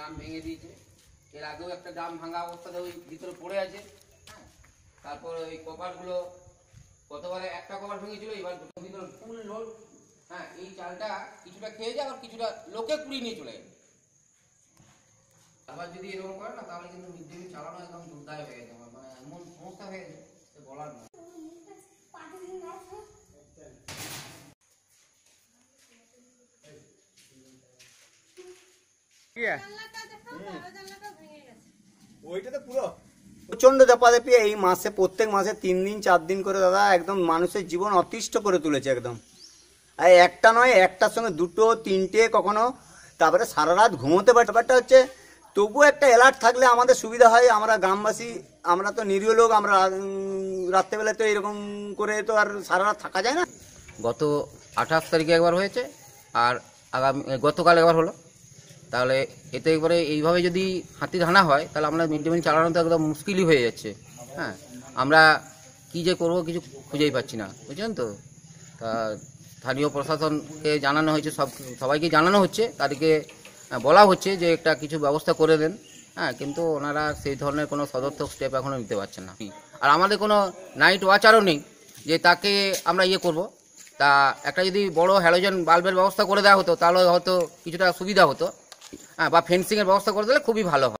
দাম ভেঙে দিয়েছে এর আগেও একটা দাম ভাঙা অবস্থাতে ওই ভিতরে পড়ে আছে হ্যাঁ? তারপর ওই কভারগুলো গতবারে একটা কভার ভেঙেছিল এবার দুটো ভিতরে ফুল লোড হ্যাঁ এই চালটা কিছুটা খেয়ে যায় আবার কিছুটা লোকে কুড়িয়ে নিয়ে চলে যায় আবার যদি এরকম করে না তাহলে কিন্তু মিড ডে মিল চালানো একদম দুর্দায় হয়ে গেছে আমার মানে এমন সমস্যা হয়ে গেছে বলার না প্রচন্ড চাপা দেখি এই মাসে প্রত্যেক মাসে তিন দিন চার দিন করে দাদা একদম মানুষের জীবন অতিষ্ঠ করে তুলেছে একদম আর একটা নয় একটার সঙ্গে দুটো তিনটে কখনো তারপরে সারা রাত ঘুমোতে পারে ব্যাপারটা হচ্ছে তবুও একটা অ্যালার্ট থাকলে আমাদের সুবিধা হয় আমরা গ্রামবাসী আমরা তো নিরীহ লোক আমরা রাত্রেবেলায় তো এরকম করে তো আর সারা রাত থাকা যায় না গত আঠাশ তারিখে একবার হয়েছে আর আগামী গতকাল একবার হলো তাহলে এতে একবারে এইভাবে যদি হাতি ধানা হয় তাহলে আমরা মিড ডে মিল চালানো তো একদম মুশকিলই হয়ে যাচ্ছে হ্যাঁ আমরা কি যে করব কিছু খুঁজেই পাচ্ছি না বুঝলেন তো তা স্থানীয় প্রশাসনকে জানানো হয়েছে সব সবাইকে জানানো হচ্ছে তাদেরকে বলা হচ্ছে যে একটা কিছু ব্যবস্থা করে দেন হ্যাঁ কিন্তু ওনারা সেই ধরনের কোনো সদর্থক স্টেপ এখনও নিতে পারছেন না আর আমাদের কোনো নাইট ওয়াচারও নেই যে তাকে আমরা ইয়ে করব তা একটা যদি বড় হ্যালোজেন বাল্বের ব্যবস্থা করে দেওয়া হতো তাহলে হয়তো কিছুটা সুবিধা হতো হ্যাঁ বা ফেন্সিংয়ের ব্যবস্থা করে দিলে খুবই ভালো হয়